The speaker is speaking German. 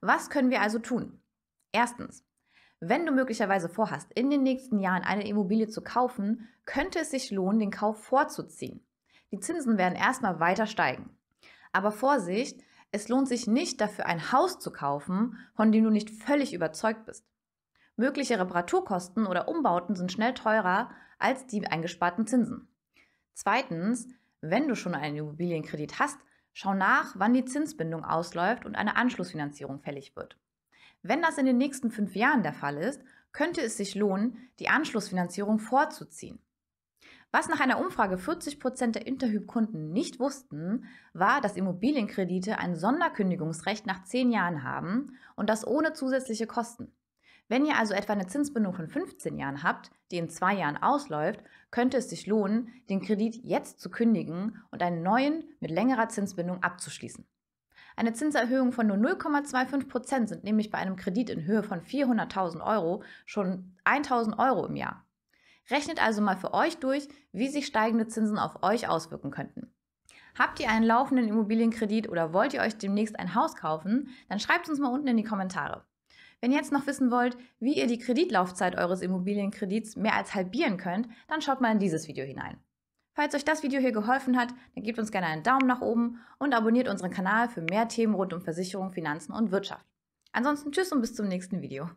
Was können wir also tun? Erstens, wenn du möglicherweise vorhast, in den nächsten Jahren eine Immobilie zu kaufen, könnte es sich lohnen, den Kauf vorzuziehen. Die Zinsen werden erstmal weiter steigen. Aber Vorsicht, es lohnt sich nicht dafür ein Haus zu kaufen, von dem du nicht völlig überzeugt bist. Mögliche Reparaturkosten oder Umbauten sind schnell teurer als die eingesparten Zinsen. Zweitens, wenn du schon einen Immobilienkredit hast, Schau nach, wann die Zinsbindung ausläuft und eine Anschlussfinanzierung fällig wird. Wenn das in den nächsten fünf Jahren der Fall ist, könnte es sich lohnen, die Anschlussfinanzierung vorzuziehen. Was nach einer Umfrage 40 Prozent der Interhyp-Kunden nicht wussten, war, dass Immobilienkredite ein Sonderkündigungsrecht nach zehn Jahren haben und das ohne zusätzliche Kosten. Wenn ihr also etwa eine Zinsbindung von 15 Jahren habt, die in zwei Jahren ausläuft, könnte es sich lohnen, den Kredit jetzt zu kündigen und einen neuen mit längerer Zinsbindung abzuschließen. Eine Zinserhöhung von nur 0,25 Prozent sind nämlich bei einem Kredit in Höhe von 400.000 Euro schon 1.000 Euro im Jahr. Rechnet also mal für euch durch, wie sich steigende Zinsen auf euch auswirken könnten. Habt ihr einen laufenden Immobilienkredit oder wollt ihr euch demnächst ein Haus kaufen? Dann schreibt es uns mal unten in die Kommentare. Wenn ihr jetzt noch wissen wollt, wie ihr die Kreditlaufzeit eures Immobilienkredits mehr als halbieren könnt, dann schaut mal in dieses Video hinein. Falls euch das Video hier geholfen hat, dann gebt uns gerne einen Daumen nach oben und abonniert unseren Kanal für mehr Themen rund um Versicherung, Finanzen und Wirtschaft. Ansonsten tschüss und bis zum nächsten Video.